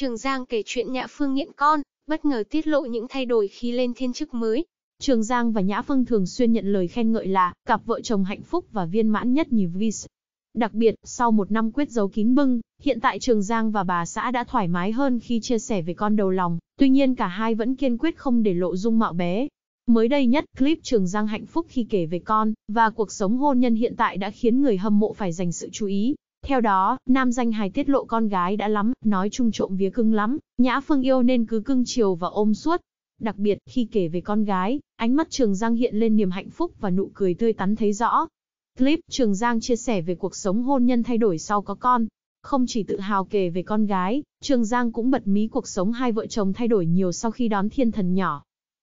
Trường Giang kể chuyện Nhã Phương nghiện con, bất ngờ tiết lộ những thay đổi khi lên thiên chức mới. Trường Giang và Nhã Phương thường xuyên nhận lời khen ngợi là cặp vợ chồng hạnh phúc và viên mãn nhất nhì Vis. Đặc biệt, sau một năm quyết giấu kín bưng, hiện tại Trường Giang và bà xã đã thoải mái hơn khi chia sẻ về con đầu lòng, tuy nhiên cả hai vẫn kiên quyết không để lộ dung mạo bé. Mới đây nhất, clip Trường Giang hạnh phúc khi kể về con, và cuộc sống hôn nhân hiện tại đã khiến người hâm mộ phải dành sự chú ý. Theo đó, nam danh hài tiết lộ con gái đã lắm, nói chung trộm vía cưng lắm, Nhã Phương yêu nên cứ cưng chiều và ôm suốt. Đặc biệt, khi kể về con gái, ánh mắt Trường Giang hiện lên niềm hạnh phúc và nụ cười tươi tắn thấy rõ. Clip Trường Giang chia sẻ về cuộc sống hôn nhân thay đổi sau có con. Không chỉ tự hào kể về con gái, Trường Giang cũng bật mí cuộc sống hai vợ chồng thay đổi nhiều sau khi đón thiên thần nhỏ.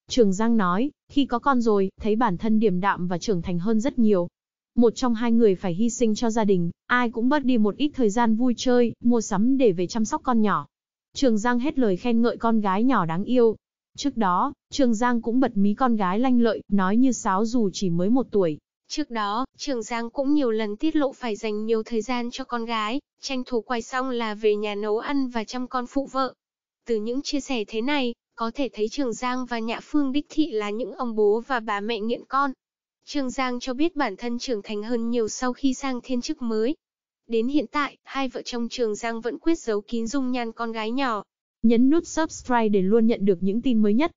Trường Giang nói, khi có con rồi, thấy bản thân điềm đạm và trưởng thành hơn rất nhiều, một trong hai người phải hy sinh cho gia đình, ai cũng bớt đi một ít thời gian vui chơi, mua sắm để về chăm sóc con nhỏ. Trường Giang hết lời khen ngợi con gái nhỏ đáng yêu. Trước đó, Trường Giang cũng bật mí con gái lanh lợi, nói như sáo dù chỉ mới một tuổi. Trước đó, Trường Giang cũng nhiều lần tiết lộ phải dành nhiều thời gian cho con gái, tranh thủ quay xong là về nhà nấu ăn và chăm con phụ vợ. Từ những chia sẻ thế này, có thể thấy Trường Giang và Nhạ Phương đích thị là những ông bố và bà mẹ nghiện con, Trương Giang cho biết bản thân trưởng thành hơn nhiều sau khi sang thiên chức mới. Đến hiện tại, hai vợ chồng Trường Giang vẫn quyết giấu kín dung nhan con gái nhỏ. Nhấn nút subscribe để luôn nhận được những tin mới nhất.